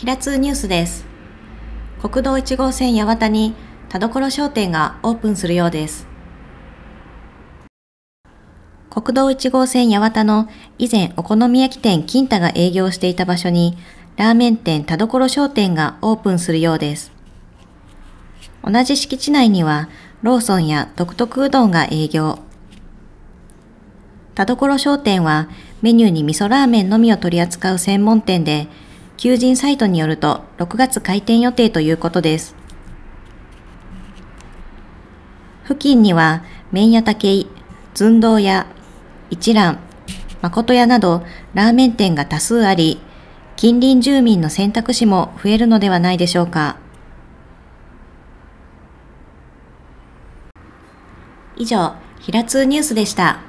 平津ニュースです。国道1号線八幡に田所商店がオープンするようです。国道1号線八幡の以前お好み焼き店金太が営業していた場所にラーメン店田所商店がオープンするようです。同じ敷地内にはローソンや独特うどんが営業。田所商店はメニューに味噌ラーメンのみを取り扱う専門店で求人サイトによると6月開店予定ということです。付近には、麺屋竹井、寸胴屋、一蘭、誠屋などラーメン店が多数あり、近隣住民の選択肢も増えるのではないでしょうか。以上、平通ニュースでした。